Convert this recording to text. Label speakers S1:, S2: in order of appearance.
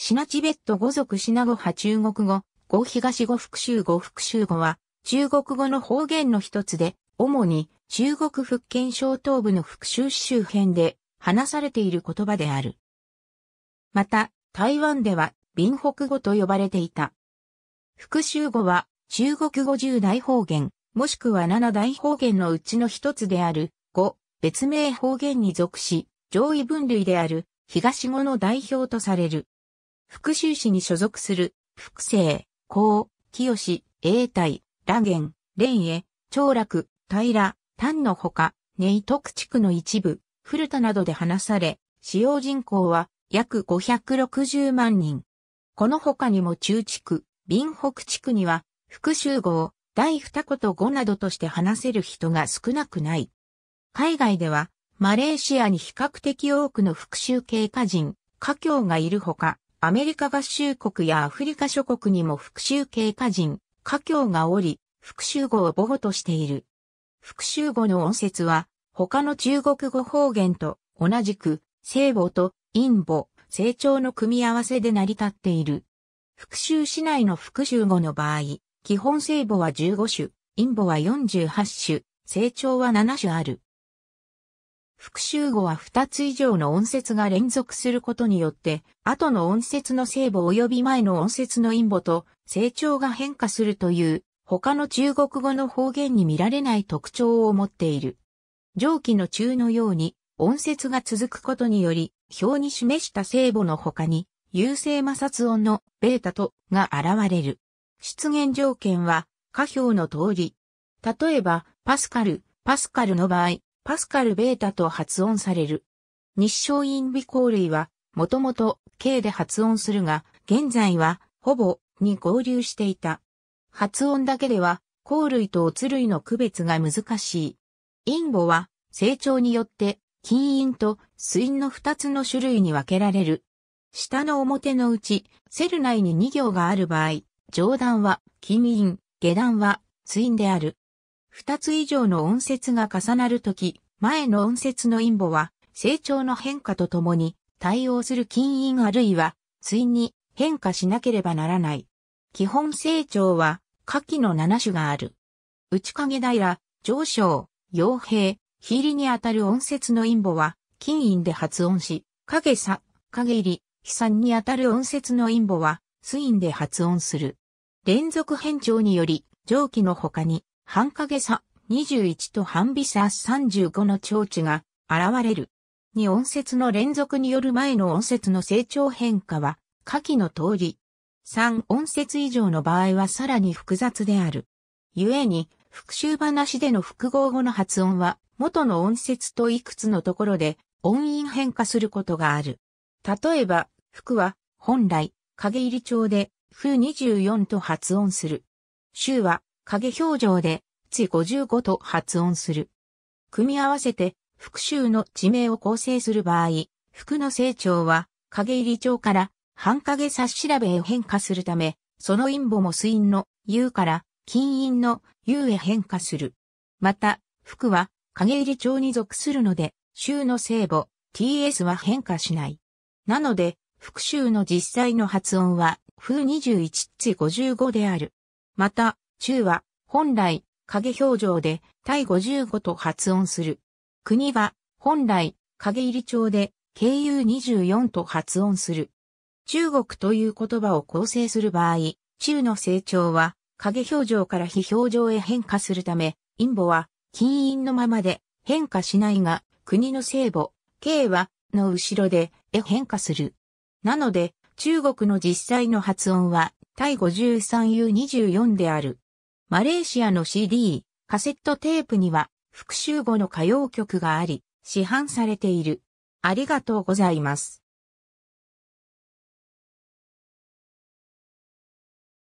S1: シナチベット語族シナ語派中国語、語東語復習語復習語は、中国語の方言の一つで、主に中国福建省東部の復讐市周辺で話されている言葉である。また、台湾では、林北語と呼ばれていた。復讐語は、中国語十0大方言、もしくは7大方言のうちの一つである、5、別名方言に属し、上位分類である、東語の代表とされる。福州市に所属する、福生、高、清、永泰、羅源、蓮江、長楽、平、丹のほか、根徳地区の一部、古田などで話され、使用人口は約560万人。この他にも中地区、林北地区には、復州号、第二言語などとして話せる人が少なくない。海外では、マレーシアに比較的多くの復讐系家人、家境がいるほか、アメリカ合衆国やアフリカ諸国にも復讐系家人、華僑がおり、復讐語を母語としている。復讐語の音節は、他の中国語方言と同じく、聖母と陰母、成長の組み合わせで成り立っている。復讐市内の復讐語の場合、基本聖母は15種、陰母は48種、成長は7種ある。復習語は2つ以上の音節が連続することによって、後の音節の聖母及び前の音節の陰母と成長が変化するという、他の中国語の方言に見られない特徴を持っている。上記の中のように、音節が続くことにより、表に示した聖母の他に、優勢摩擦音のベータとが現れる。出現条件は、下表の通り。例えば、パスカル、パスカルの場合、パスカルベータと発音される。日照院微光類は、もともと K で発音するが、現在は、ほぼ、に合流していた。発音だけでは、光類とオツ類の区別が難しい。インボは、成長によって、金印と水印の2つの種類に分けられる。下の表のうち、セル内に2行がある場合、上段は金印、下段は水印である。二つ以上の音節が重なるとき、前の音節の陰母は、成長の変化とともに、対応する近因あるいは、ついに変化しなければならない。基本成長は、下記の七種がある。内影平、上昇、傭兵、ヒーりにあたる音節の陰母は、近因で発音し、影さ、影入り、飛散にあたる音節の陰母は、水因で発音する。連続変調により、上記の他に、半影差21と半微差35の長値が現れる。に音節の連続による前の音節の成長変化は下記の通り。3音節以上の場合はさらに複雑である。故に、復習話での複合語の発音は元の音節といくつのところで音韻変化することがある。例えば、服は本来、影入り調で、風24と発音する。州は影表情で、つい55と発音する。組み合わせて、復讐の地名を構成する場合、服の成長は、影入り帳から、半影差し調べへ変化するため、その陰謀も水陰の U から、金陰の U へ変化する。また、服は、影入り帳に属するので、衆の聖母、ts は変化しない。なので、復讐の実際の発音は、風21つ55である。また、中は本来影表情で対55と発音する。国は本来影入り帳で KU24 と発音する。中国という言葉を構成する場合、中の成長は影表情から非表情へ変化するため、陰母は金印のままで変化しないが、国の聖母、K はの後ろでへ変化する。なので、中国の実際の発音は、対 53U24 である。マレーシアの CD、カセットテープには復習後の歌謡曲があり、市販されている。ありがとうございます。